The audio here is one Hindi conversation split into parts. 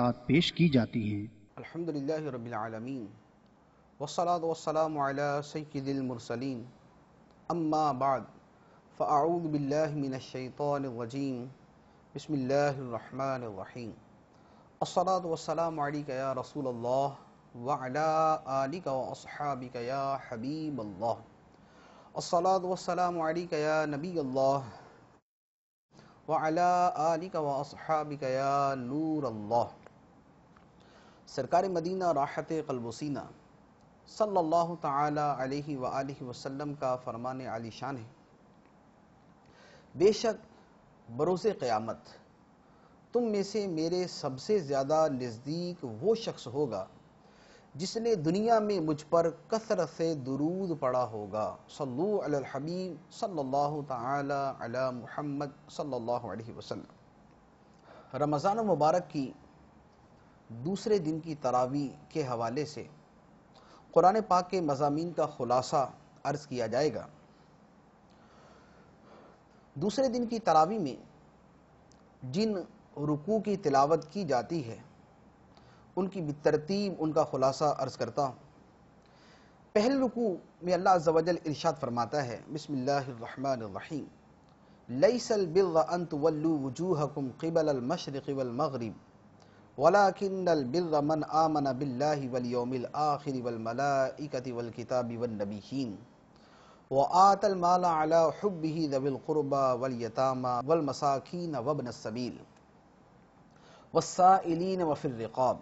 साथ पेश की जाती हैं अल्हम्दुलिल्लाह रब्बिल आलमीन वस्सलातु वस्सलामु अला सय्यिदिल मुरसलीन अम्मा बाद फ़अऊज़ु बिल्लाहि मिनश शैतानिर रजीम बिस्मिल्लाहिर रहमानिर रहीम अस्सलातु वस्सलामु अलैका या रसूल अल्लाह व अला आलिका व अस्हाबिका या हबीब अल्लाह अस्सलातु वस्सलामु अलैका या नबी अल्लाह व अला आलिका व अस्हाबिका या नूर अल्लाह सरकार मदीना राहत कलबसीना सल्लल्लाहु ताला अलैहि वसल्लम का फरमान आलिशान है बेशक बरोज़ क़यामत तुम में से मेरे सबसे ज़्यादा नज़दीक वो शख्स होगा जिसने दुनिया में मुझ पर कसरत से दरूद पड़ा होगा सल्लू अल हबीब सल्लल्लाहु ताला अला मुहम्मद सल्लल्लाहु अलैहि वसल्लम रमज़ान मुबारक की दूसरे दिन की तरावी के हवाले से कुरान पाक के मजामी का ख़ुलासा अर्ज़ किया जाएगा दूसरे दिन की तरावी में जिन रुकू की तिलावत की जाती है उनकी बितरतीब उनका ख़ुलासा अर्ज़ करता हूँ पहले रुकू में अल्लाह अजल इर्शाद फरमाता है बसमीम लईसल बिल्ला अंत वल्लू वजूहकुम क़िबल मशरक़ वल मगरब ولكن البر من آمن بالله واليوم الآخر والملائكة والكتاب والنبيين وآت المال على حبه ذوي القربى واليتامى والمساكين وابن السبيل والسائلين وفي الرقاب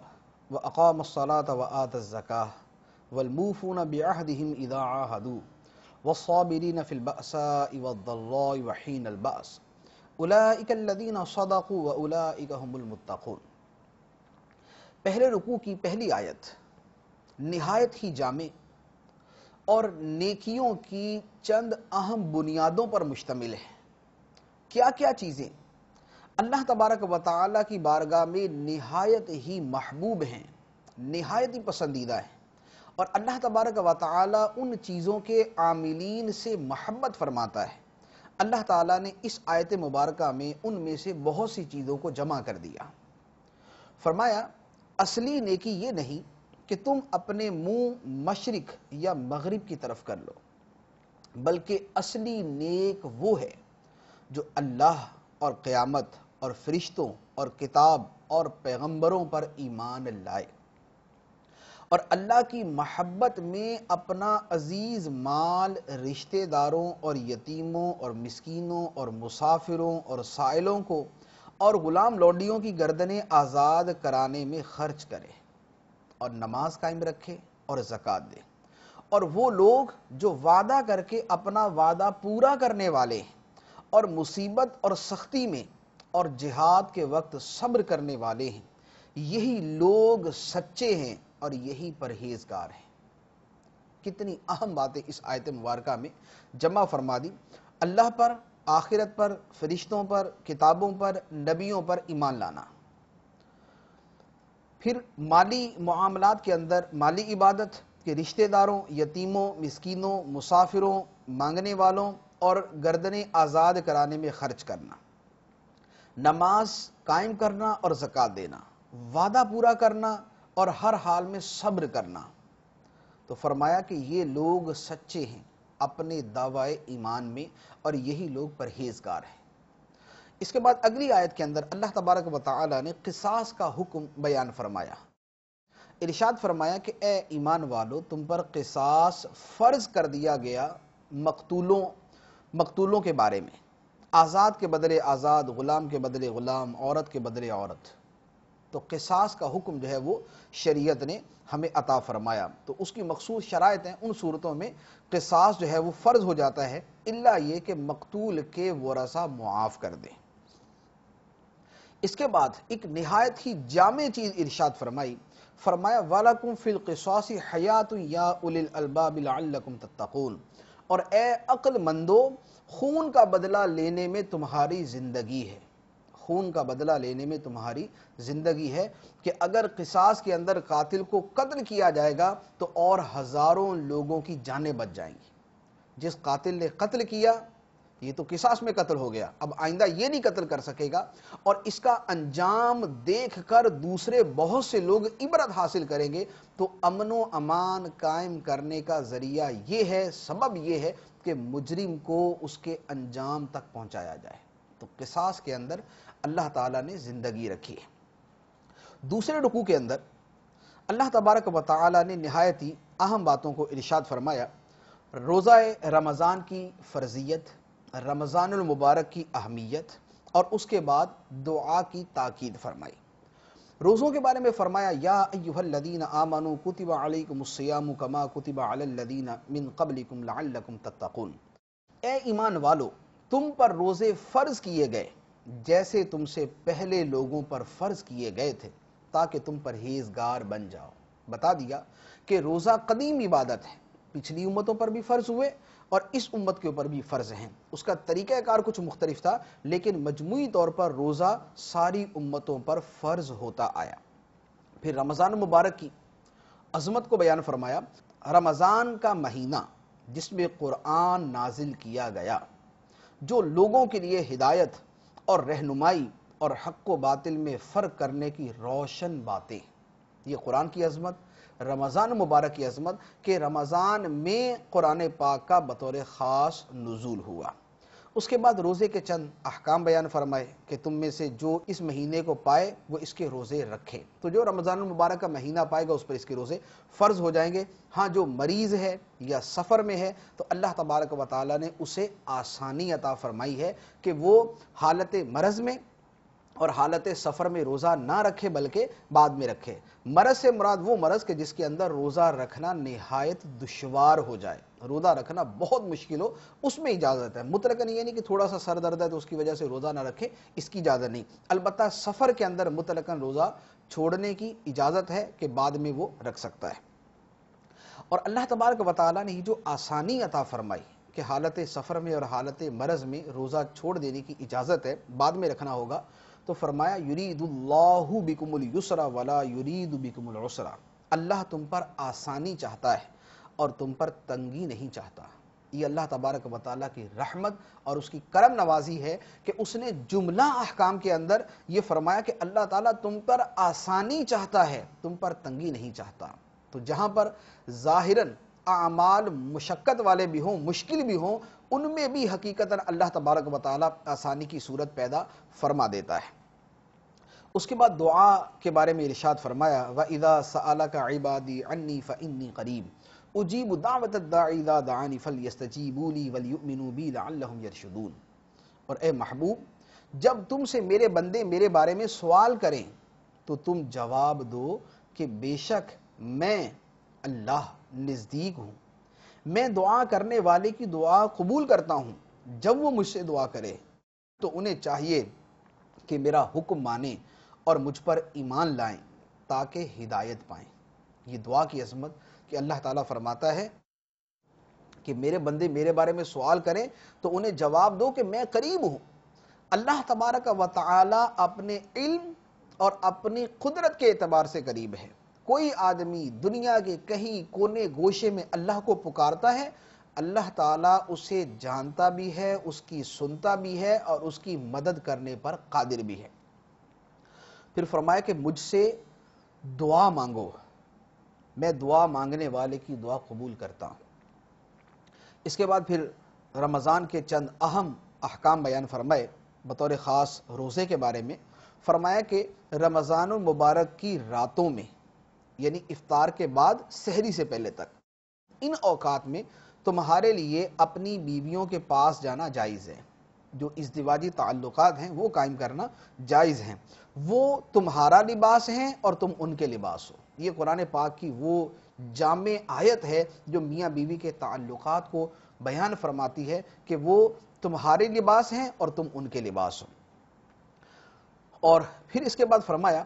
وأقام الصلاة وآت الزكاة والموفون بعهدهم إذا عاهدوا والصابرين في البأساء والضراء وحين البأس أولئك الذين صدقوا وأولئك هم المتقون पहले रुकू की पहली आयत नहायत ही जामे और नेकियों की चंद अहम बुनियादों पर मुश्तमिल है क्या क्या चीज़ें अल्लाह तबारक व की बारगाह में नहायत ही महबूब हैं नहायत ही पसंदीदा हैं और अल्लाह तबारक व उन चीज़ों के आमिलीन से महब्बत फरमाता है अल्लाह ताला ने इस आयत मुबारक में उनमें से बहुत सी चीज़ों को जमा कर दिया फरमाया असली नेकी ये नहीं कि तुम अपने मुंह मशरक या मगरिब की तरफ कर लो बल्कि असली नेक वो है जो अल्लाह और क़यामत और फरिश्तों और किताब और पैगंबरों पर ईमान लाए और अल्लाह की महब्बत में अपना अजीज माल रिश्तेदारों और यतीमों और मिसकीनों और मुसाफिरों और साइलों को और गुलाम लौंडियों की गर्दनें आज़ाद कराने में खर्च करे और नमाज कायम रखे और जक़ात दे और वो लोग जो वादा करके अपना वादा पूरा करने वाले और मुसीबत और सख्ती में और जिहाद के वक्त सब्र करने वाले हैं यही लोग सच्चे हैं और यही परहेजगार हैं कितनी अहम बातें इस आयत मुबारक में जमा फरमा दी अल्लाह पर आखिरत पर फरिश्तों पर किताबों पर नबियों पर ईमान लाना फिर माली मामला के अंदर माली इबादत के रिश्तेदारों यतीमों मिसकीनों मुसाफिरों मांगने वालों और गर्दने आज़ाद कराने में खर्च करना नमाज कायम करना और जक़ात देना वादा पूरा करना और हर हाल में सब्र करना तो फरमाया कि ये लोग सच्चे हैं अपने दावा ईमान में और यही लोग परहेजगार हैं इसके बाद अगली आयत के अंदर अल्लाह तबारक वाली ने किसास का हुक्म बयान फरमाया इरशाद फरमाया कि ए ईमान वालो तुम पर किसास फ़र्ज कर दिया गया मकतूलों मकतूलों के बारे में आज़ाद के बदले आज़ाद ग़ुलाम के बदले ग़ुलाम औरत के बदले औरत तो किसास का हुक्म जो है वो शरीयत ने हमें अता फरमाया तो उसकी मखसूस शरात हैं उन सूरतों में किसास जो है वो फ़र्ज़ हो जाता है इल्ला ये कि मकतूल के वरसा मुआफ़ कर दें इसके बाद एक नहायत ही जाम चीज़ इर्शाद फरमाई फरमाया वालकुम किसासी हयात या उलबाबिलकुम तत्तकून और ए अक्लमंदो खून का बदला लेने में तुम्हारी ज़िंदगी है खून का बदला लेने में तुम्हारी ज़िंदगी है कि अगर किसास के अंदर कातिल को कत्ल किया जाएगा तो और हज़ारों लोगों की जानें बच जाएंगी जिस कातिल ने कत्ल किया ये तो किसास में कत्ल हो गया अब आइंदा ये नहीं कत्ल कर सकेगा और इसका अंजाम देखकर दूसरे बहुत से लोग इबरत हासिल करेंगे तो अमनो अमान कायम करने का जरिया ये है सबब ये है कि मुजरिम को उसके अंजाम तक पहुंचाया जाए तो किसास के अंदर अल्लाह ताला ने ज़िंदगी रखी है दूसरे रुकू के अंदर अल्लाह तबारक व ताली ने नहायत ही अहम बातों को इरशाद फरमाया रोज़ा रमज़ान की फ़र्जियत रमज़ानमबारक की अहमियत और उसके बाद दुआ की ताकीद फरमाई रोज़ों के बारे में फरमाया या अयुहल्लदीन आमनु कुतिबा अलैकुमुस्सियाम कमा कुतिबा अलल्लदीन मिन कबलिकुम लअल्लकुम तत्तकून ए ईमान वालो तुम पर रोज़े फ़र्ज़ किए गए जैसे तुमसे पहले लोगों पर फर्ज किए गए थे ताकि तुम परहेजगार बन जाओ बता दिया कि रोज़ा कदीम इबादत है पिछली उम्मतों पर भी फ़र्ज हुए और इस उम्मत के ऊपर भी फ़र्ज हैं उसका तरीक़ाकार कुछ मुख्तलिफ था लेकिन मजमू तौर पर रोज़ा सारी उम्मतों पर फ़र्ज होता आया फिर रमज़ान मुबारक की अजमत को बयान फरमाया रमज़ान का महीना जिसमें क़ुरान नाजिल किया गया जो लोगों के लिए हिदायत और रहनुमाई और हक व बातिल में फ़र्क करने की रोशन बातें ये कुरान की अजमत रमज़ान मुबारक की अजमत के रमज़ान में कुरान पाक का बतौर ख़ास नज़ुल हुआ उसके बाद रोज़े के चंद अहकाम बयान फरमाए कि तुम में से जो इस महीने को पाए वो इसके रोज़े रखें तो जो रमज़ान मुबारक का महीना पाएगा उस पर इसके रोज़े फ़र्ज़ हो जाएंगे हाँ जो मरीज़ है या सफ़र में है तो अल्लाह तबारक व ताली ने उसे आसानी अता फरमाई है कि वो हालत मरज़ में और हालत सफ़र में रोज़ा ना रखे बल्कि बाद में रखे मरज से मुराद वो मरज के जिसके अंदर रोज़ा रखना नहायत दुशवार हो जाए रोज़ा रखना बहुत मुश्किल हो उसमें इजाज़त है मुतलकन ये नहीं कि थोड़ा सा सर दर्द है तो उसकी वजह से रोज़ा ना रखे इसकी इजाज़त नहीं अलबत् सफ़र के अंदर मुतलकन रोज़ा छोड़ने की इजाज़त है कि बाद में वो रख सकता है और अल्लाह तबारक वाली ने जो आसानी अता फरमाई कि हालत सफ़र में और हालत मरज़ में रोज़ा छोड़ देने की इजाज़त है बाद में रखना होगा तो फरमाया युरीदुल्लाहु बिकुमुल युसरा वला युरीद बिकुमुल उसरा अल्लाह तुम पर आसानी चाहता है और तुम पर तंगी नहीं चाहता ये अल्लाह तबारक वाल की रहमत और उसकी करम नवाजी है कि उसने जुमला अहकाम के अंदर ये फरमाया कि अल्लाह ताला तुम पर आसानी चाहता है तुम पर तंगी नहीं चाहता तो जहाँ पर ज़ाहिरन आमाल मुशक्क़त वाले भी हों मुश्किल भी हों उनमें भी हकीकता अल्लाह तबारक वाली आसानी की सूरत पैदा फरमा देता है उसके बाद दुआ के बारे में इरशाद फरमाया व इदा सला का इबादी अन्नी फ़न्नी करीब उजीब दावतदा दानी फल यस्तजीबूली वलयुमिनूबी यरशदून और ए महबूब जब तुमसे मेरे बंदे मेरे बारे में सवाल करें तो तुम जवाब दो कि बेशक मैं अल्लाह नज़दीक हूँ मैं दुआ करने वाले की दुआ कबूल करता हूँ जब वो मुझसे दुआ करे तो उन्हें चाहिए कि मेरा हुक्म माने और मुझ पर ईमान लाएं ताकि हिदायत पाएं ये दुआ की अजमत कि अल्लाह ताला फरमाता है कि मेरे बंदे मेरे बारे में सवाल करें तो उन्हें जवाब दो कि मैं करीब हूँ अल्लाह तबारक व ताली अपने इल्म और अपनी कुदरत के अतबार से करीब है कोई आदमी दुनिया के कहीं कोने गोशे में अल्लाह को पुकारता है अल्लाह ताला उसे जानता भी है उसकी सुनता भी है और उसकी मदद करने पर कादिर भी है फिर फरमाया कि मुझसे दुआ मांगो मैं दुआ मांगने वाले की दुआ कबूल करता हूँ इसके बाद फिर रमज़ान के चंद अहम अहकाम बयान फरमाए बतौर ख़ास रोज़े के बारे में फरमाया कि रमज़ान मुबारक की रातों में यानी इफ्तार के बाद सहरी से पहले तक इन अवकात में तुम्हारे लिए अपनी बीवियों के पास जाना जायज़ है जो इस्दवाजी ताल्लुक़ हैं वो कायम करना जायज़ हैं वो तुम्हारा लिबास हैं और तुम उनके लिबास हो ये कुरान पाक की वो जाम आयत है जो मियाँ बीवी के ताल्लुक़ को बयान फरमाती है कि वो तुम्हारे लिबास हैं और तुम उनके लिबास हो और फिर इसके बाद फरमाया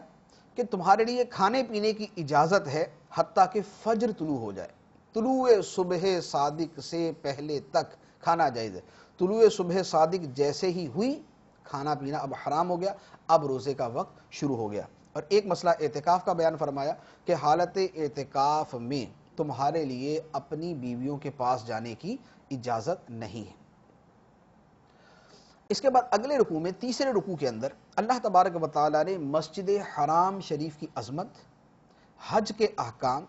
कि तुम्हारे लिए खाने पीने की इजाज़त है हती कि फ़जर तुलू हो जाए तुलू सुबह सादिक से पहले तक खाना जायज़ है तुलु सुबह सादिक जैसे ही हुई खाना पीना अब हराम हो गया अब रोज़े का वक्त शुरू हो गया और एक मसला एहतिकाफ़ का बयान फरमाया कि हालत एहतिकाफ़ में तुम्हारे लिए अपनी बीवियों के पास जाने की इजाज़त नहीं है इसके बाद अगले रुकू में तीसरे रुकू के अंदर अल्लाह तबारक व ने मस्जिद हराम शरीफ की अजमत हज के अहकाम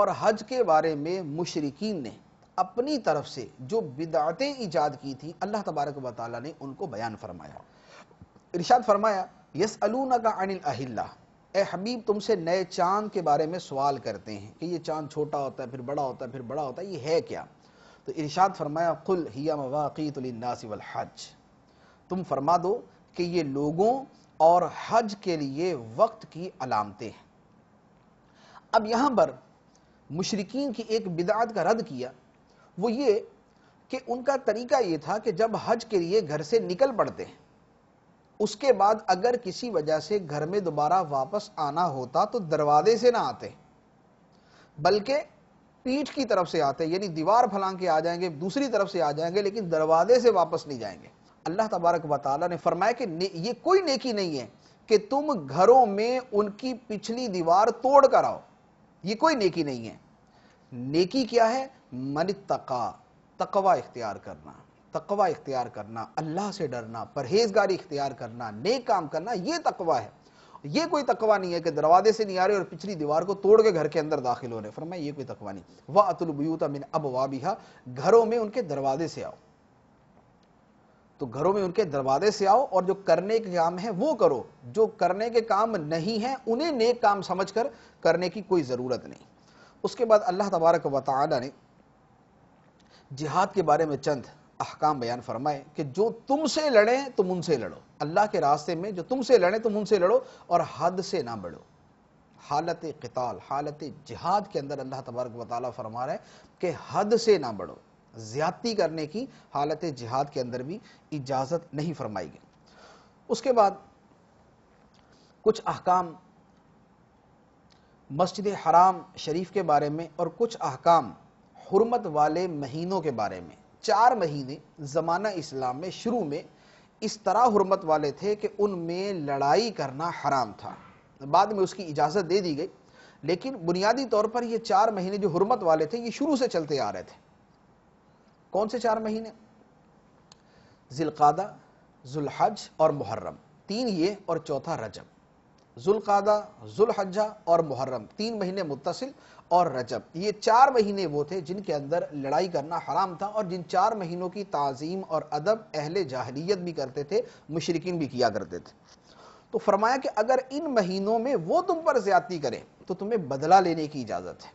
और हज के बारे में मुशरकिन ने अपनी तरफ से जो बिदातें ईजाद की थी अल्लाह तबारक वाली ने उनको बयान फरमाया इर्शाद फरमाया यस अलूना का अनिल अहिल्ला ए हबीब तुमसे नए चांद के बारे में सवाल करते हैं कि ये चांद छोटा होता है फिर बड़ा होता है फिर बड़ा होता है ये है क्या तो इर्शाद फरमाया कुल हिया मवाक़ीतनासी हज तुम फरमा दो कि ये लोगों और हज के लिए वक्त की अलामतें हैं अब यहाँ पर मुशरकिन की एक बिदात का रद्द किया वो ये कि उनका तरीका ये था कि जब हज के लिए घर से निकल पड़ते हैं उसके बाद अगर किसी वजह से घर में दोबारा वापस आना होता तो दरवाजे से ना आते बल्कि पीठ की तरफ से आते यानी दीवार फलांग के आ जाएंगे दूसरी तरफ से आ जाएंगे लेकिन दरवाजे से वापस नहीं जाएंगे अल्लाह तबारक वाली ने फरमाया कि ये कोई नेकी नहीं है कि तुम घरों में उनकी पिछली दीवार तोड़ कर आओ ये कोई नेकी नहीं है नेकी क्या है मन तका तकवा इख्तियार करना तकवा इख्तियार करना अल्लाह से डरना परहेजगारी इख्तियार करना नेक काम करना ये तकवा है ये कोई तकवा नहीं है कि दरवाजे से नहीं आ रहे और पिछली दीवार को तोड़ के घर के अंदर दाखिल हो रहे फरमाए ये कोई तकवा नहीं वह अतुल मिन अब वाबिहा घरों में उनके दरवाजे से आओ तो घरों में उनके दरवाजे से आओ और जो करने के काम है वो करो जो करने के काम नहीं है उन्हें नेक काम समझ कर करने की कोई जरूरत नहीं उसके बाद अल्लाह तबारक व ने जिहाद के बारे में चंद अहकाम बयान फरमाए कि जो तुमसे लड़े तुम उनसे लड़ो अल्लाह के रास्ते में जो तुमसे लड़े तुम उनसे लड़ो और हद से ना बढ़ो हालत कताल हालत जिहाद के अंदर अल्लाह तबारक वाली फरमा रहा है कि हद से ना बढ़ो ज़्यादती करने की हालत जिहाद के अंदर भी इजाज़त नहीं फरमाई गई उसके बाद कुछ अहकाम मस्जिद हराम शरीफ के बारे में और कुछ अहकाम हरमत वाले महीनों के बारे में चार महीने ज़माना इस्लाम में शुरू में इस तरह हरमत वाले थे कि उनमें लड़ाई करना हराम था बाद में उसकी इजाज़त दे दी गई लेकिन बुनियादी तौर पर ये चार महीने जो हरमत वाले थे ये शुरू से चलते आ रहे थे कौन से चार महीने जिलकादा जुल्हज और मुहर्रम तीन ये और चौथा रजब जुल्कादा जुल्हजा और मुहर्रम तीन महीने मुतसिल और रजब ये चार महीने वो थे जिनके अंदर लड़ाई करना हराम था और जिन चार महीनों की तज़ीम और अदब अहले जाहलीत भी करते थे मुशरकिन भी किया करते थे तो फरमाया कि अगर इन महीनों में वो तुम पर ज्यादती करें तो तुम्हें बदला लेने की इजाज़त है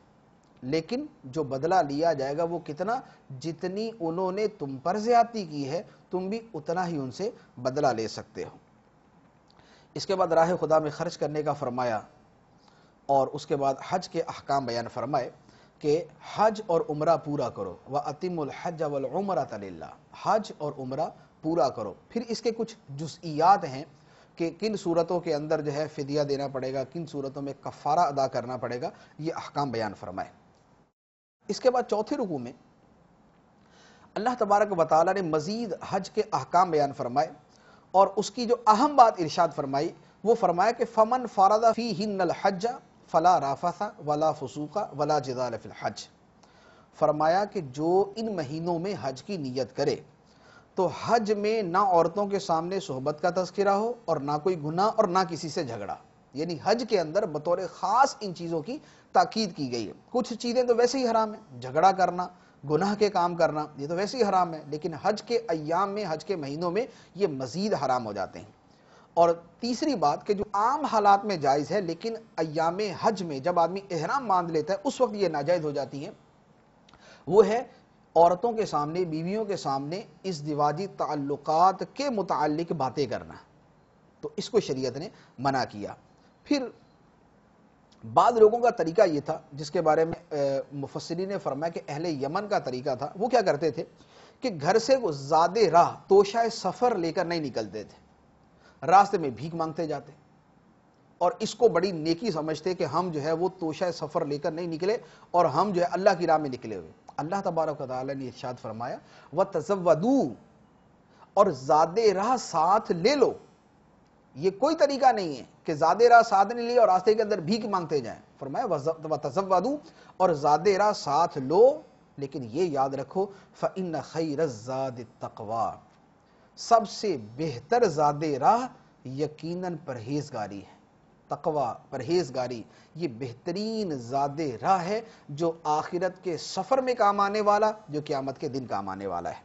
लेकिन जो बदला लिया जाएगा वो कितना जितनी उन्होंने तुम पर ज्यादती की है तुम भी उतना ही उनसे बदला ले सकते हो इसके बाद राह खुदा में खर्च करने का फरमाया और उसके बाद हज के अहकाम बयान फरमाए कि हज और उम्र पूरा करो व अतिमुल हज वमर तल्ला हज और उम्र पूरा करो फिर इसके कुछ जुसियात हैं कि किन सूरतों के अंदर जो है फ़िदिया देना पड़ेगा किन सूरतों में कफ़ारा अदा करना पड़ेगा ये अहकाम बयान फरमाए इसके बाद चौथे रुकू में अल्लाह तबारक वाली ने मज़ीद हज के अहकाम बयान फरमाए और उसकी जो अहम बात इरशाद फरमाई वो फरमाया कि फमन फ़ारदा फ़ी हिन्नल हज फ़ला राफ़ा वला फसूका वला जदाल फिल हज फरमाया कि जो इन महीनों में हज की नीयत करे तो हज में ना औरतों के सामने सोहबत का तस्करा हो और ना कोई गुना और ना किसी से झगड़ा यानी हज के अंदर बतौर ख़ास इन चीज़ों की ताकीद की गई है कुछ चीज़ें तो वैसे ही हराम है झगड़ा करना गुनाह के काम करना ये तो वैसे ही हराम है लेकिन हज के अयाम में हज के महीनों में ये मज़ीद हराम हो जाते हैं और तीसरी बात कि जो आम हालात में जायज़ है लेकिन अयाम हज में जब आदमी एहराम बांध लेता है उस वक्त ये नाजायज़ हो जाती हैं वो है औरतों के सामने बीवियों के सामने इस दिवाजी ताल्लुक के मुतल बातें करना तो इसको शरीयत ने मना किया फिर बाद लोगों का तरीका ये था जिसके बारे में मुफसरी ने फरमाया कि अहले यमन का तरीका था वो क्या करते थे कि घर से वो ज़्यादा राह तोशा सफ़र लेकर नहीं निकलते थे रास्ते में भीख मांगते जाते और इसको बड़ी नेकी समझते कि हम जो है वो तोशा सफ़र लेकर नहीं निकले और हम जो है अल्लाह की राह में निकले हुए अल्लाह तबारक ने इर्शाद फरमाया व तजवदू और ज़्यादा राह साथ ले लो ये कोई तरीका नहीं है कि ज्यादा राह साथ नहीं लिए और रास्ते के अंदर भीख मांगते जाएं फरमाया तजवादू और ज्यादा राह साथ लो लेकिन ये याद रखो फ़िन खैरजाद तकवा सबसे बेहतर ज्यादा यकीनन परहेजगारी है तकवा परहेजगारी ये बेहतरीन ज्यादा है जो आखिरत के सफ़र में काम आने वाला जो क़्यामत के दिन काम आने वाला है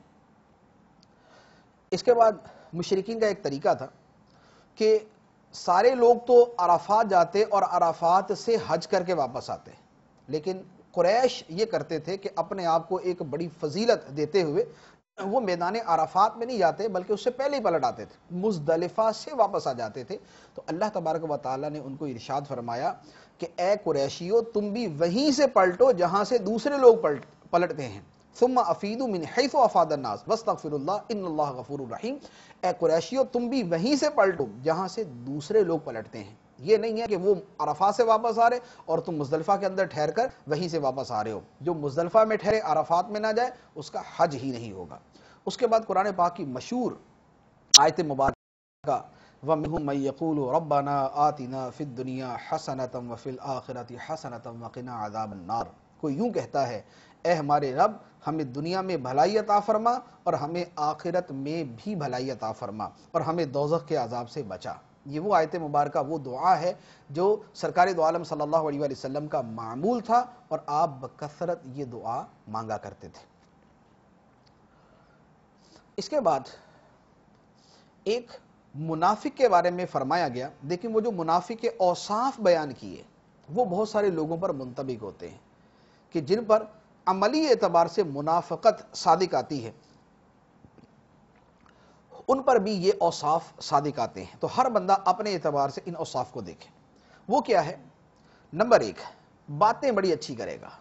इसके बाद मुशरकिन का एक तरीका था कि सारे लोग तो अराफात जाते और अराफात से हज करके वापस आते लेकिन कुरैश ये करते थे कि अपने आप को एक बड़ी फजीलत देते हुए वो मैदान अराफात में नहीं जाते बल्कि उससे पहले ही पलट आते थे मुजदलिफा से वापस आ जाते थे तो अल्लाह तबारक व ताली ने उनको इरशाद फरमाया कि ए कुरैशियो तुम भी वहीं से पलटो जहाँ से दूसरे लोग पलट पलटते हैं सुम्मा अफीदू मिन हैसो अफादन्नास वस्तगफिरुल्लाह इन्नल्लाह गफूरुर रहीम ए कुरैशियो तुम भी वहीं से पलटो जहां से दूसरे लोग पलटते हैं ये नहीं है कि वो अरफा से वापस आ रहे और तुम मुजदलफा के अंदर ठहर कर वहीं से वापस आ रहे हो जो मुजदलफा में ठहरे अरफात में ना जाए उसका हज ही नहीं होगा उसके बाद कुरान पाक की मशहूर आयत मुबारक का वमूमयकूल रबाना आतना फ़िद दुनिया हसनतम वफ़िल आखिरत हसनतम वक़ना आदाबन्नार कोई यूँ कहता है ए हमारे रब हमें दुनिया में भलाई अता फरमा और हमें आखिरत में भी भलाई अता फरमा और हमें दोजख के अजाब से बचा ये वो आयत मुबारक वो दुआ है जो सरकार दो आलम सल्लल्लाहु अलैहि वसल्लम का मामूल था और आप बकसरत ये दुआ मांगा करते थे इसके बाद एक मुनाफिक के बारे में फरमाया गया लेकिन वो जो मुनाफिक के औसाफ बयान किए वो बहुत सारे लोगों पर मुंतबिक होते हैं कि जिन पर अमली एतबार से मुनाफ़त सादिक आती है उन पर भी ये औसाफ सादिक आते हैं तो हर बंदा अपने एतबार से इन औसाफ को देखे वो क्या है नंबर एक बातें बड़ी अच्छी करेगा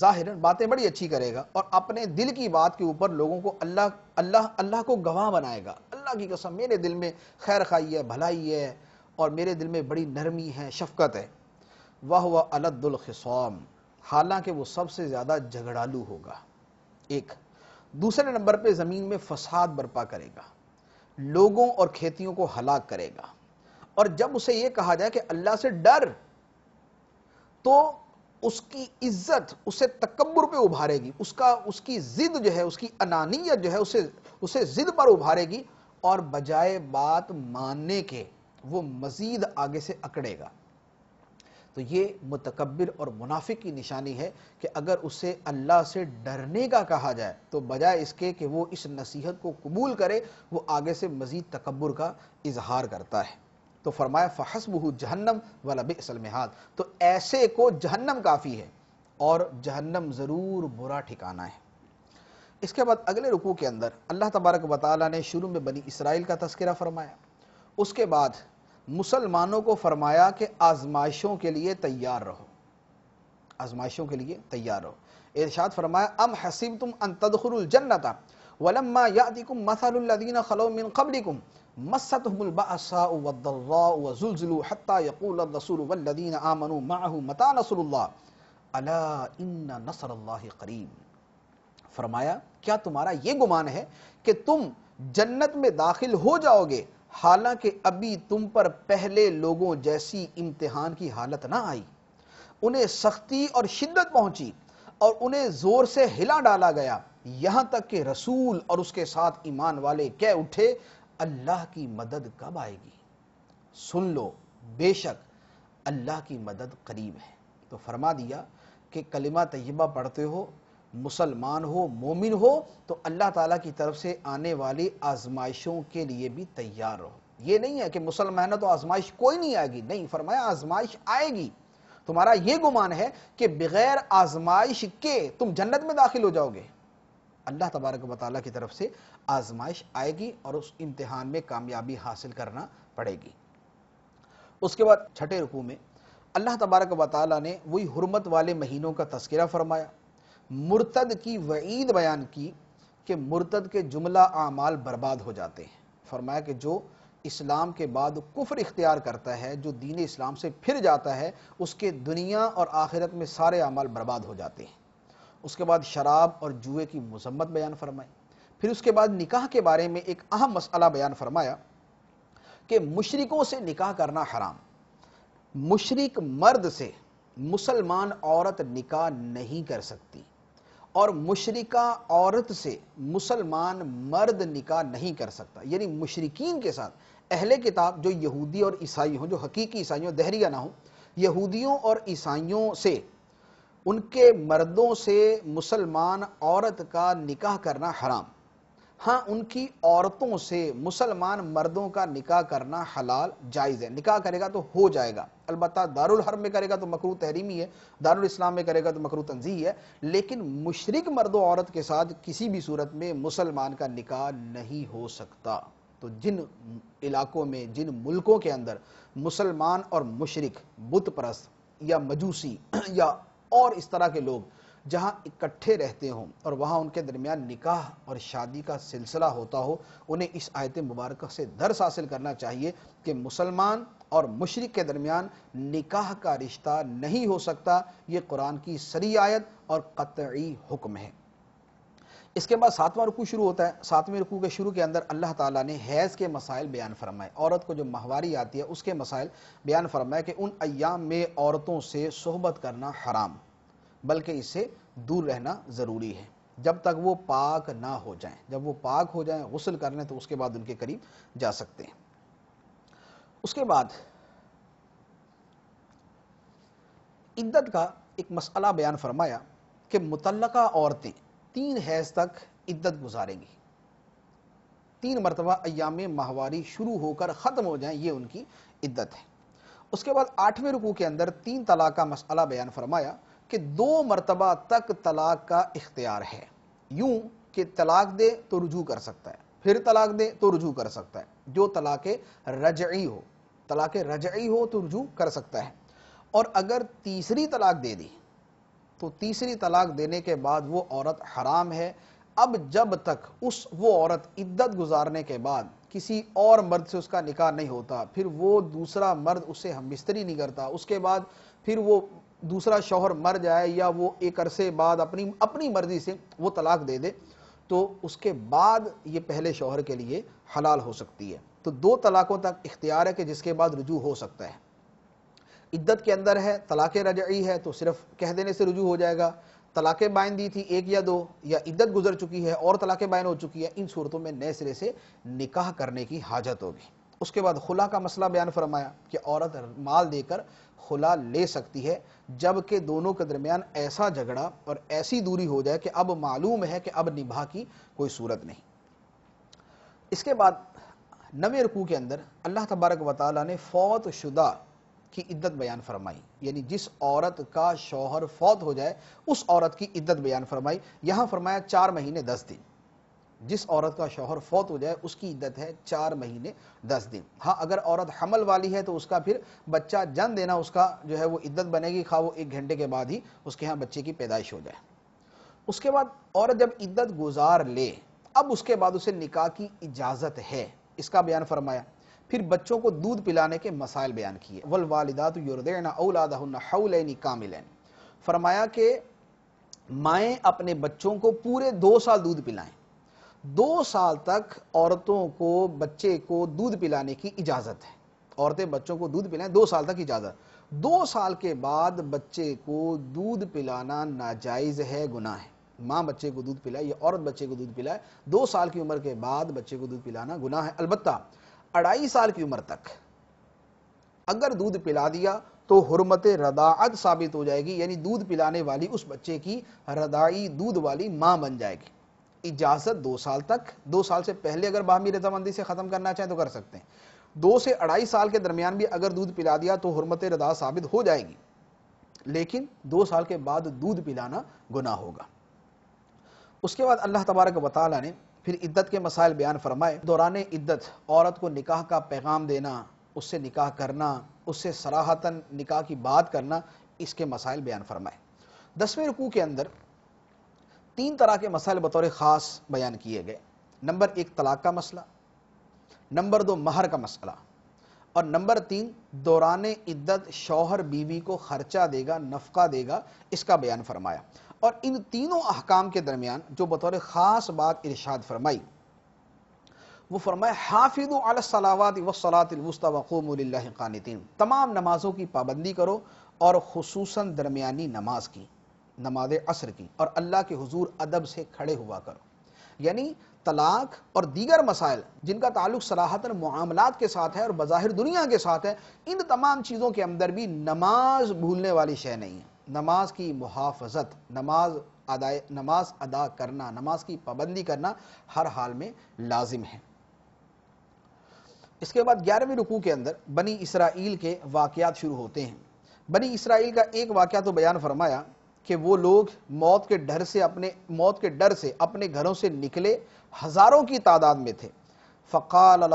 ज़ाहिर बातें बड़ी अच्छी करेगा और अपने दिल की बात के ऊपर लोगों को अल्लाह अल्लाह अल्लाह को गवाह बनाएगा अल्लाह की कसम मेरे दिल में खैर खाई है भलाई है और मेरे दिल में बड़ी नरमी है शफकत है वह हुआ अलद्दुल खिसाम हालांकि वो सबसे ज्यादा झगड़ालू होगा एक दूसरे नंबर पे जमीन में फसाद बर्पा करेगा लोगों और खेतियों को हलाक करेगा और जब उसे यह कहा जाए कि अल्लाह से डर तो उसकी इज्जत उसे तकबर पे उभारेगी उसका उसकी जिद जो है उसकी अनानियत जो है उसे उसे जिद पर उभारेगी और बजाय बात मानने के वो मजीद आगे से अकड़ेगा तो ये मतकबर और मुनाफिक की निशानी है कि अगर उसे अल्लाह से डरने का कहा जाए तो बजाय इसके कि वो इस नसीहत को कबूल करे वो आगे से मज़ीद तकबर का इजहार करता है तो फरमाया हु जहन्नम वाला बेसल तो ऐसे को जहन्नम काफ़ी है और जहन्नम ज़रूर बुरा ठिकाना है इसके बाद अगले रुकू के अंदर अल्लाह तबारक वाली ने शुरू में बनी इसराइल का तस्करा फरमाया उसके बाद मुसलमानों को फरमाया कि आजमाइशों के लिए तैयार रहो आजमाइशों के लिए तैयार रहो इरशाद फरमाया अम हसीब तुम अनतदखरुलजन्नता वलम्मा यातिकुम मसलुल्लदीन खलो मिन कबलिकुम मसतहुमुल बअसाउ वद्दर्राउ वजुलजुलु हत्ता यकूल रसूल वल्लदीन आमनु माहु मता नसरुल्लाह अला इन्ना नसरुल्लाह करीब फरमाया क्या तुम्हारा ये गुमान है कि तुम जन्नत में दाखिल हो जाओगे हालांकि अभी तुम पर पहले लोगों जैसी इम्तिहान की हालत ना आई उन्हें सख्ती और शिद्दत पहुंची और उन्हें जोर से हिला डाला गया यहां तक कि रसूल और उसके साथ ईमान वाले कह उठे अल्लाह की मदद कब आएगी सुन लो बेशक अल्लाह की मदद करीब है तो फरमा दिया कि कलिमा तैयबा पढ़ते हो मुसलमान हो मोमिन हो तो अल्लाह ताला की तरफ से आने वाली आजमाइशों के लिए भी तैयार रहो ये नहीं है कि मुसलमान तो आजमाइश कोई नहीं आएगी नहीं फरमाया आजमाइश आएगी तुम्हारा यह गुमान है कि बगैर आजमाइश के तुम जन्नत में दाखिल हो जाओगे अल्लाह तबारक वाली की तरफ से आजमाइश आएगी और उस इम्तहान में कामयाबी हासिल करना पड़ेगी उसके बाद छठे रुकू में अल्लाह तबारक वाली ने वही हरमत वाले महीनों का तस्करा फरमाया मुर्तद की वईद बयान की कि मुर्तद के जुमला आमाल बर्बाद हो जाते हैं फरमाया कि जो इस्लाम के बाद कुफर इख्तियार करता है जो दीन इस्लाम से फिर जाता है उसके दुनिया और आखिरत में सारे अमाल बर्बाद हो जाते हैं उसके बाद शराब और जुए की मजम्मत बयान फरमाई फिर उसके बाद निकाह के बारे में एक अहम मसला बयान फरमाया कि मुशरकों से निकाह करना हराम मुशरक मर्द से मुसलमान औरत निकाह नहीं कर सकती और मुशरिका औरत से मुसलमान मर्द निकाह नहीं कर सकता यानी मुशरकिन के साथ अहले किताब जो यहूदी और ईसाई हों जो हकीकी ईसाई हों दहरिया ना हो यहूदियों और ईसाइयों से उनके मर्दों से मुसलमान औरत का निकाह करना हराम हाँ उनकी औरतों से मुसलमान मर्दों का निकाह करना हलाल जायज़ है निकाह करेगा तो हो जाएगा अलबत् दारुल में करेगा तो मकरू तहरीमी है दारुल इस्लाम में करेगा तो मकरू तनजी है लेकिन मुशरक मर्द औरत के साथ किसी भी सूरत में मुसलमान का निकाह नहीं हो सकता तो जिन इलाकों में जिन मुल्कों के अंदर मुसलमान और मुशरक बुत परस्त या मजूसी या और इस तरह के लोग जहाँ इकट्ठे रहते हों और वहाँ उनके दरमियान निकाह और शादी का सिलसिला होता हो उन्हें इस आयत मुबारक से दर्स हासिल करना चाहिए कि मुसलमान और मशरक़ के दरमियान निकाह का रिश्ता नहीं हो सकता ये कुरान की सरी आयत और कतई हुक्म है इसके बाद सातवां रुकू शुरू होता है सातवें रुकू के शुरू के अंदर अल्लाह ताला ने हैज़ के मसाइल बयान फरमाए औरत को जो माहवारी आती है उसके मसाइल बयान फरमाए कि उन अयाम में औरतों से सोहबत करना हराम बल्कि इससे दूर रहना ज़रूरी है जब तक वो पाक ना हो जाएं जब वो पाक हो जाएं गसल कर लें तो उसके बाद उनके करीब जा सकते हैं उसके बाद इद्दत का एक मसला बयान फरमाया कि मुतलका औरतें तीन हैज़ तक इद्दत गुजारेंगी तीन मरतबा अयाम माहवारी शुरू होकर ख़त्म हो जाए ये उनकी इद्दत है उसके बाद आठवें रुकू के अंदर तीन तलाक का मसला बयान फरमाया कि दो मरतबा तक तलाक का इख्तियार है यूं कि तलाक दे तो रुजू कर सकता है फिर तलाक दे तो रुजू कर सकता है जो तलाक रजई हो तलाक रजई हो तो रुजू कर सकता है और अगर तीसरी तलाक दे दी तो तीसरी तलाक देने के बाद वो औरत हराम है अब जब तक उस वो औरत इद्दत गुजारने के बाद किसी और मर्द से उसका निकाह नहीं होता फिर वो दूसरा मर्द उसे हम बिस्तरी नहीं करता उसके बाद फिर वो दूसरा शौहर मर जाए या वो एक अरसे बाद अपनी अपनी मर्ज़ी से वो तलाक दे दे तो उसके बाद ये पहले शौहर के लिए हलाल हो सकती है तो दो तलाक़ों तक इख्तियार है कि जिसके बाद रजू हो सकता है इद्दत के अंदर है तलाक़ रजाई है तो सिर्फ कह देने से रुजू हो जाएगा तलाक़ बाइन दी थी एक या दो या इद्दत गुजर चुकी है और तलाक़ बाइन हो चुकी है इन सूरतों में नए सिरे से निकाह करने की हाजत होगी उसके बाद खुला का मसला बयान फरमाया कि औरत माल देकर खुला ले सकती है जबकि दोनों के दरमियान ऐसा झगड़ा और ऐसी दूरी हो जाए कि अब मालूम है कि अब निभा की कोई सूरत नहीं इसके बाद नवे रुकू के अंदर अल्लाह तबारक वाली ने फौत शुदा की इद्दत बयान फरमाई यानी जिस औरत का शौहर फौत हो जाए उस औरत की इद्दत बयान फरमाई यहां फरमाया चार महीने दस दिन जिस औरत का शोहर फौत हो जाए उसकी इद्दत है चार महीने दस दिन हाँ अगर औरत हमल वाली है तो उसका फिर बच्चा जन्म देना उसका जो है वो इद्दत बनेगी खा वो एक घंटे के बाद ही उसके यहाँ बच्चे की पैदाइश हो जाए उसके बाद औरत जब इद्दत गुजार ले अब उसके बाद उसे निकाह की इजाज़त है इसका बयान फरमाया फिर बच्चों को दूध पिलाने के मसाइल बयान किए वल वालदा तो फरमाया कि माएँ अपने बच्चों को पूरे दो साल दूध पिलाएं दो साल तक औरतों को बच्चे को दूध पिलाने की इजाजत है औरतें बच्चों को दूध पिलाएं दो साल तक इजाजत दो साल के बाद बच्चे को दूध पिलाना नाजायज है गुना है माँ बच्चे को दूध पिलाए या औरत बच्चे को दूध पिलाए दो साल की उम्र के बाद बच्चे को दूध पिलाना गुना है अलबत् अढ़ाई साल की उम्र तक अगर दूध पिला दिया तो हरमत रदाअत साबित हो जाएगी यानी दूध पिलाने वाली उस बच्चे की रदाई दूध वाली माँ बन जाएगी इजाज़त दो साल तक दो साल से पहले अगर बाहमी रजामंदी से ख़त्म करना चाहें तो कर सकते हैं दो से अढ़ाई साल के दरमियान भी अगर दूध पिला दिया तो हरमत रदा साबित हो जाएगी लेकिन दो साल के बाद दूध पिलाना गुना होगा उसके बाद अल्लाह तबारक वाली ने फिर इद्दत के मसाइल बयान फरमाए दौरान इद्दत औरत को निकाह का पैगाम देना उससे निकाह करना उससे सराहतन निकाह की बात करना इसके मसाइल बयान फरमाए दसवें रुकू के अंदर तीन तरह के मसाइल बतौर ख़ास बयान किए गए नंबर एक तलाक का मसला नंबर दो महर का मसला और नंबर तीन दौरान इद्दत शौहर बीवी को खर्चा देगा नफका देगा इसका बयान फरमाया और इन तीनों अहकाम के दरमियान जो बतौर ख़ास बात इर्शाद फरमाई वो फरमाए हाफिद अलसलावात वसलातवस्ता वक़ूमिल्लाकानतीन तमाम नमाज़ों की पाबंदी करो और खसूस दरमिया नमाज की नमाज असर की और अल्लाह के हजूर अदब से खड़े हुआ करो यानी तलाक और दीगर मसाइल जिनका ताल्लुक सलाहतन मामलात के साथ है और बज़ाहिर दुनिया के साथ है इन तमाम चीज़ों के अंदर भी नमाज भूलने वाली शय नहीं है नमाज की मुहाफजत नमाज अदाय नमाज अदा करना नमाज की पाबंदी करना हर हाल में लाजिम है इसके बाद ग्यारहवीं रुकू के अंदर बनी इसराइल के वाकयात शुरू होते हैं बनी इसराइल का एक वाक़ तो बयान फरमाया कि वो लोग मौत के डर से अपने मौत के डर से अपने घरों से निकले हज़ारों की तादाद में थे फ़काल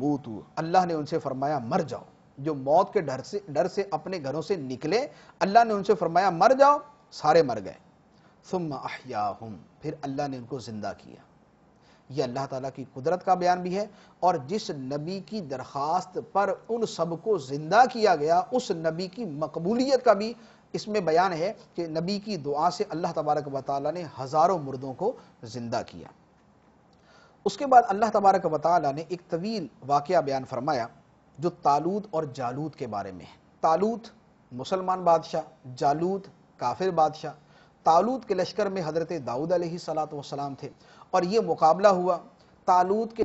बूतू अल्लाह ने उनसे फरमाया मर जाओ जो मौत के डर से डर से अपने घरों से निकले अल्लाह ने उनसे फरमाया मर जाओ सारे मर गए सुम फिर अल्लाह ने उनको ज़िंदा किया यह अल्लाह ताला की कुदरत का बयान भी है और जिस नबी की दरख्वास्त पर उन सबको ज़िंदा किया गया उस नबी की मकबूलियत का भी इसमें बयान है कि नबी की दुआ से अल्लाह तबारक व ने हज़ारों मुर्दों को ज़िंदा किया उसके बाद अल्लाह तबारक व ताली ने एक तवील वाक़ बयान फरमाया जो तालूत और जालूत के बारे में है तालूत मुसलमान बादशाह जालूत काफिर बादशाह तालूत के लश्कर में हज़रत दाऊद सलात वसलाम थे और ये मुकाबला हुआ तालूत के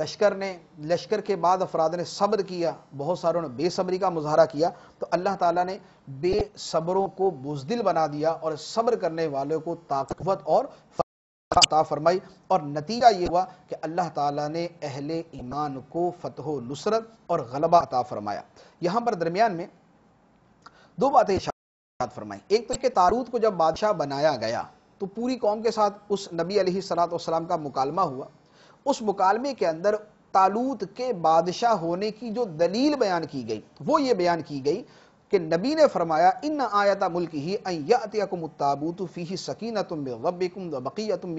लश्कर ने लश्कर के बाद अफराद ने सब्र किया बहुत सारों ने बेसब्री का मुजाहरा किया तो अल्लाह ताला ने बेसब्रों को बुजदिल बना दिया और सब्र करने वालों को ताकत और अता फरमाई और नतीजा ये हुआ कि अल्लाह ताला ने अहले ईमान को फतह नुसरत और गलबा अता फरमाया यहाँ पर दरमियान में दो बातें इशाद फरमाई एक तो तारूत को जब बादशाह बनाया गया तो पूरी कौम के साथ उस नबी सलात का मुकालमा हुआ उस मुकालमे के अंदर तालूत के बादशाह होने की जो दलील बयान की गई वो ये बयान की गई कि नबी ने फरमाया इन आयता मुल्क ही फ़ी सकीन तुम रबिकुम तुम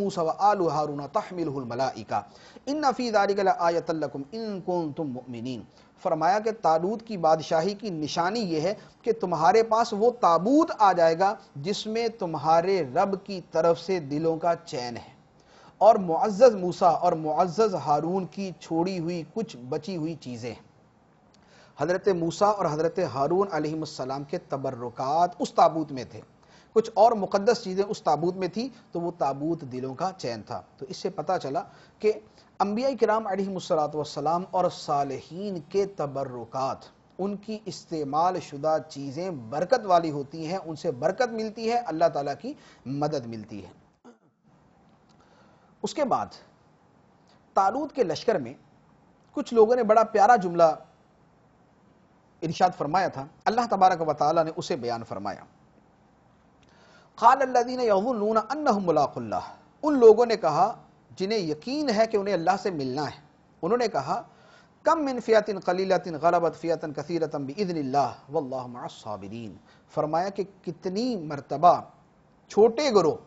मूसा व हारून इन फ़ी दारिकल तुम मुमिन फरमाया कि तालूत की बादशाही की निशानी यह है कि तुम्हारे पास वो ताबूत आ जाएगा जिसमें तुम्हारे रब की तरफ से दिलों का चैन है और मुआज़ मूसा और मुआज़ हारून की छोड़ी हुई कुछ बची हुई चीज़ें हज़रत मूसा और हज़रत हारून आलम के तबर्रुकात उस ताबूत में थे कुछ और मुकदस चीज़ें उस ताबूत में थी तो वो ताबूत दिलों का चैन था तो इससे पता चला कि अम्बिया कराम अलमसलाम और सालहीन के तबर्रुकात उनकी इस्तेमाल शुदा चीज़ें बरकत वाली होती हैं उनसे बरकत मिलती है अल्लाह ताला की मदद मिलती है उसके बाद तालूद के लश्कर में कुछ लोगों ने बड़ा प्यारा जुमला इर्शाद फरमाया था अल्लाह तबारक व ने उसे बयान फरमाया खालदीन यहून अन्नमुलाक़ल्ला उन लोगों ने कहा जिन्हें यकीन है कि उन्हें अल्लाह से मिलना है उन्होंने कहा कम मिन फ़ियातिन कलीलतिन गलबत फ़ियातिन कसीरतम बदनल्ला वल्लाबरीन फरमाया कि कितनी मरतबा छोटे ग्रोह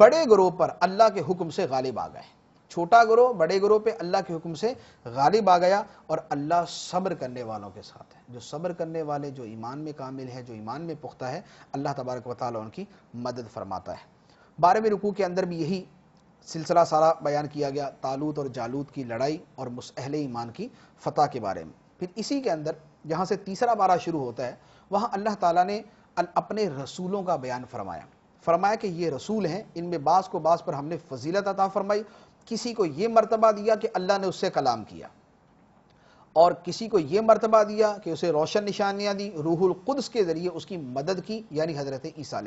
बड़े ग्रोह पर अल्लाह के हुक्म से गालिब आ गए छोटा ग्रोह बड़े ग्रोह पे अल्लाह के हुक्म से गालिब आ गया और अल्लाह सब्र करने वालों के साथ है जो सब्र करने वाले जो ईमान में कामिल है जो ईमान में पुख्ता है अल्लाह तबारक वाली उनकी मदद फरमाता है बारहवीं रुकू के अंदर भी यही सिलसिला सारा बयान किया गया तालूत और जालूत की लड़ाई और मुसहल ईमान की फतह के बारे में फिर इसी के अंदर जहाँ से तीसरा बारा शुरू होता है वहाँ अल्लाह ताला ने अपने रसूलों का बयान फरमाया फरमाया कि ये रसूल हैं इनमें बास को बास पर हमने फजीलत अता फरमाई किसी को ये मरतबा दिया कि अल्लाह ने उससे कलाम किया और किसी को ये मरतबा दिया कि उसे रोशन निशानियाँ दी रूहुल कुद्स के ज़रिए उसकी मदद की यानी हज़रत ईसा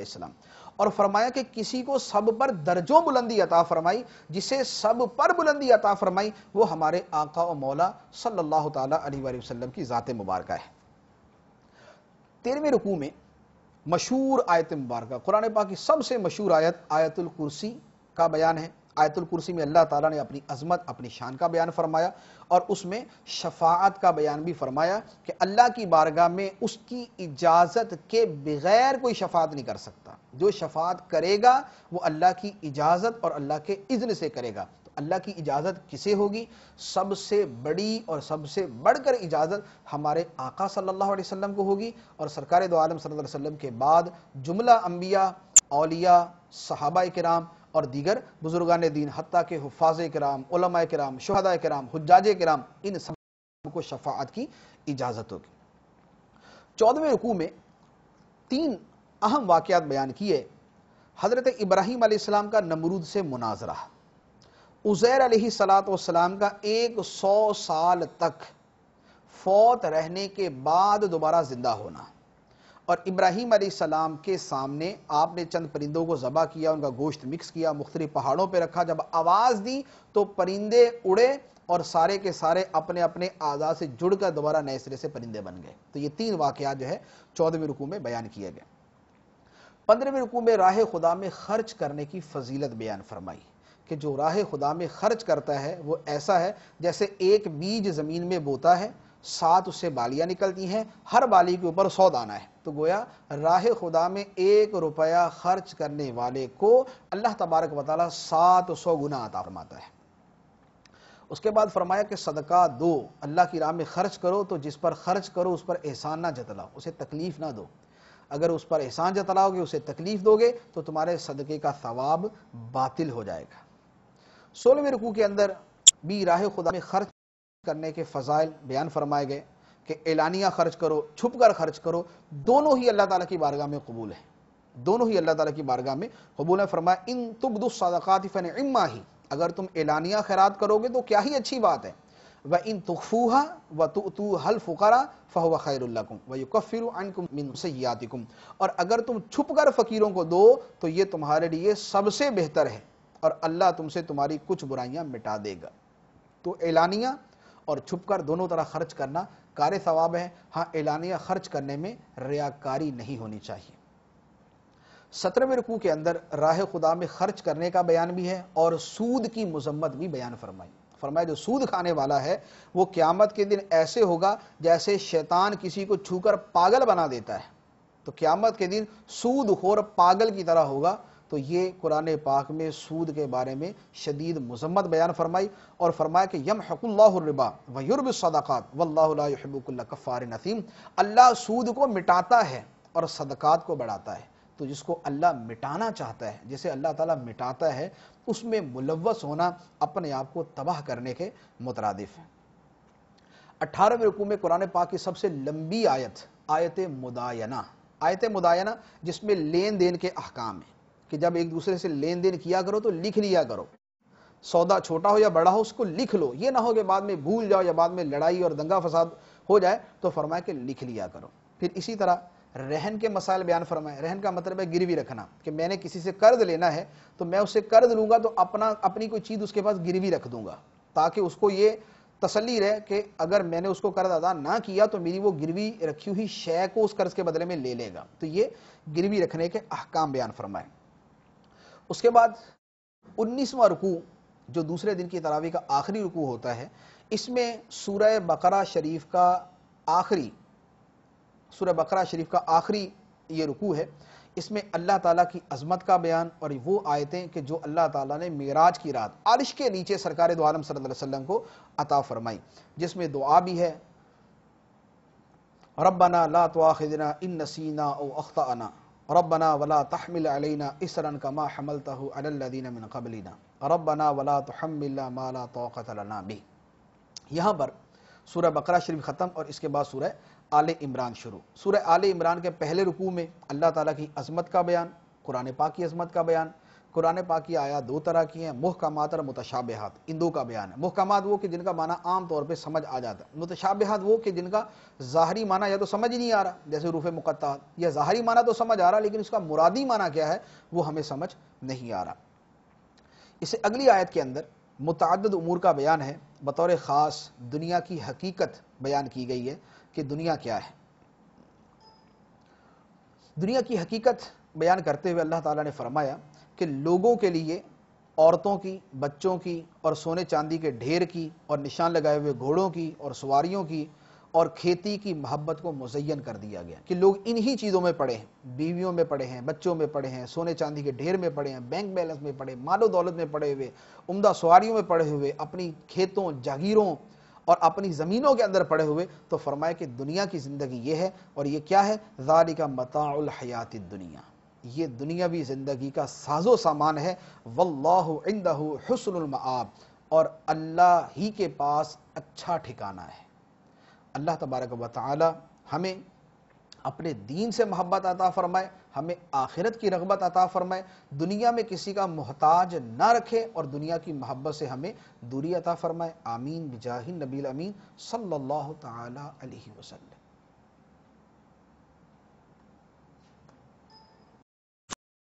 और फरमाया कि किसी को सब पर दर्जों बुलंदी अता फरमाई जिसे सब पर बुलंदी अता फरमाई वो हमारे आका और मौला सल्लल्लाहु अलैहि वसल्लम की ज़ात मुबारक है तेरहवें रुकू में मशहूर आयत मुबारक कुरान पाक की सबसे मशहूर आयत आयतुल कुर्सी का बयान है आयतुल कुर्सी में अल्लाह ताला ने अपनी अजमत अपनी शान का बयान फरमाया और उसमें शफात का बयान भी फरमाया कि अल्लाह की बारगाह में उसकी इजाज़त के बगैर कोई शफात नहीं कर सकता जो शफात करेगा वो अल्लाह की इजाज़त और अल्लाह के इज्न से करेगा अल्लाह की इजाज़त किसे होगी सबसे बड़ी और सबसे बढ़कर इजाज़त हमारे आका सल्लल्लाहु अलैहि वसल्लम को होगी और सरकार दो आलम सल्लल्लाहु अलैहि वसल्लम के बाद जुमला अम्बिया अलिया सहाबा कराम और दीगर बुजुर्गान दीन हती के हफाज कराम उलमा कराम शहदा कराम हजाज कराम इन सब को शफात की इजाज़त होगी चौदहवें रुकू में तीन अहम वाक़ बयान किए हज़रत इब्राहिम आसमाम का नमरूद से मुनाजरा उज़ैर सलात वसलाम का एक सौ साल तक फौत रहने के बाद दोबारा ज़िंदा होना और इब्राहिम सलाम के सामने आपने चंद परिंदों को ज़बा किया उनका गोश्त मिक्स किया मुख्तलि पहाड़ों पर रखा जब आवाज़ दी तो परिंदे उड़े और सारे के सारे अपने अपने आज़ा से जुड़कर दोबारा नए सिरे से परिंदे बन गए तो ये तीन वाक़ात जो है चौदहवीं रुकू में बयान किए गए पंद्रहवें रुकू में राह खुदा में खर्च करने की फजीलत बयान फरमाई कि जो राह खुदा में खर्च करता है वो ऐसा है जैसे एक बीज ज़मीन में बोता है सात उससे बालियां निकलती हैं हर बाली के ऊपर सौ दाना है तो गोया राह खुदा में एक रुपया खर्च करने वाले को अल्लाह तबारक वाली सात सौ गुना आता फरमाता है उसके बाद फरमाया कि सदका दो अल्लाह की राह में खर्च करो तो जिस पर खर्च करो उस पर एहसान ना जतलाओ उसे तकलीफ़ ना दो अगर उस पर एहसान जतलाओगे उसे तकलीफ़ दोगे तो तुम्हारे सदक़े का सवाब बातिल हो जाएगा सोलहवें रुकू के अंदर भी राह खुदा में खर्च करने के फ़जाइल बयान फरमाए गए कि एलानिया खर्च करो छुप कर खर्च करो दोनों ही अल्लाह ताला की बारगाह में कबूल है दोनों ही अल्लाह ताला की बारगाह में कबूल है फरमाया इन तुबदुसदाक़ात फ़न इम्मा ही अगर तुम एलानिया खैरात करोगे तो क्या ही अच्छी बात है व इन तुखफूहा व तु हल फुकारा फ़हु व युकफ़िर अनकुम मिन सयातिकुम और अगर तुम छुप कर फ़कीरों को दो तो ये तुम्हारे लिए सबसे बेहतर है और अल्लाह तुमसे तुम्हारी कुछ बुराइयां मिटा देगा तो एलानिया और छुपकर दोनों तरह खर्च करना कार्य सवाब है हाँ एलानिया खर्च करने में रियाकारी नहीं होनी चाहिए सत्रहवें रुकू के अंदर राह खुदा में खर्च करने का बयान भी है और सूद की मजम्मत भी बयान फरमाई फरमाया जो सूद खाने वाला है वो क्यामत के दिन ऐसे होगा जैसे शैतान किसी को छूकर पागल बना देता है तो क्यामत के दिन सूद खोर पागल की तरह होगा तो ये कुरान पाक में सूद के बारे में शदीद मजम्मत बयान फरमाई और फरमाया कि यम हकुल्लाबा वयुर्ब सदाक़ात कफ़ार नसीम अल्लाह सूद को मिटाता है और सदक़ात को बढ़ाता है तो जिसको अल्लाह मिटाना चाहता है जिसे अल्लाह ताला मिटाता है उसमें मुलवस होना अपने आप को तबाह करने के मुतरदफ है अठारहवें रुकू में कुरान पाक की सबसे लंबी आयत आयत मुदायना आयत मुदायना जिसमें लेन देन के अहकाम हैं कि जब एक दूसरे से लेन देन किया करो तो लिख लिया करो सौदा छोटा हो या बड़ा हो उसको लिख लो ये ना हो कि बाद में भूल जाओ या बाद में लड़ाई और दंगा फसाद हो जाए तो फरमाए कि लिख लिया करो फिर इसी तरह रहन के मसाइल बयान फरमाए रहन का मतलब है गिरवी रखना कि मैंने किसी से कर्ज लेना है तो मैं उससे कर्ज लूंगा तो अपना अपनी कोई चीज़ उसके पास गिरवी रख दूंगा ताकि उसको ये तसली रहे कि अगर मैंने उसको कर्ज अदा ना किया तो मेरी वो गिरवी रखी हुई शय को उस कर्ज के बदले में ले लेगा तो ये गिरवी रखने के अहकाम बयान फरमाए उसके बाद उन्नीसवा रुकू जो दूसरे दिन की तरावी का आखिरी रुकू होता है इसमें सूरह बकरा शरीफ का आखिरी सूरह बकरा शरीफ का आखिरी ये रुकू है इसमें अल्लाह ताला की अजमत का बयान और वो आयतें कि जो अल्लाह ताला ने मेराज की रात आरिश के नीचे सरकार दो आलम वसल्लम को अता फरमाई जिसमें दुआ भी है रब्बना ला तो इन नसीना ओ अना रबना वला तहमिल अलैना इसरन कमा हमल तहदीन मिन कबलीना रबना वला तहमिल्ला माला तोक़त लना भी यहाँ पर सूर्य बकरा शरीफ ख़त्म और इसके बाद सूर्य आल इमरान शुरू सूर्य आल इमरान के पहले रुकू में अल्लाह ताला की अजमत का बयान कुरान पाक की अजमत का बयान कुरान पाक की आया दो तरह की हैं मुहकाम और मुतशाबहत इन दो का बयान है मुहकाम वो कि जिनका माना आम तौर पर समझ आ जाता है मुतशाबहत वो कि जिनका ज़ाहरी माना या तो समझ ही नहीं आ रहा जैसे रूफ़ मुक़त्त या ज़ाहरी माना तो समझ आ रहा लेकिन उसका मुरादी माना क्या है वो हमें समझ नहीं आ रहा इसे अगली आयत के अंदर मुतद उमूर का बयान है बतौर ख़ास दुनिया की हकीकत बयान की गई है कि दुनिया क्या है दुनिया की हकीकत बयान करते हुए अल्लाह ताला ने फरमाया कि लोगों के लिए औरतों की बच्चों की और सोने चांदी के ढेर की और निशान लगाए हुए घोड़ों की और सवारियों की और खेती की मोहब्बत को मुजैन कर दिया गया कि लोग इन्हीं चीज़ों में पड़े हैं बीवियों में पड़े हैं बच्चों में पड़े हैं सोने चांदी के ढेर में पड़े हैं बैंक बैलेंस में पड़े मालो दौलत में पड़े हुए उमदा सवारियों में पड़े हुए अपनी खेतों जागीरों और अपनी ज़मीनों के अंदर पड़े हुए तो फरमाए कि दुनिया की ज़िंदगी ये है और ये क्या है जारी का मताउल हयात दुनिया ये दुनियावी ज़िंदगी का साजो सामान है वल्लाहु और अल्लाह ही के पास अच्छा ठिकाना है अल्लाह तबारक व हमें अपने दीन से मोहब्बत अता फ़रमाए हमें आखिरत की रगबत अता फ़रमाए दुनिया में किसी का मोहताज ना रखे और दुनिया की मोहब्बत से हमें दूरी अता फ़रमाए आमीन बिजाहिन नबील अमीन सल्लल्लाहु अलैहि वसल्लम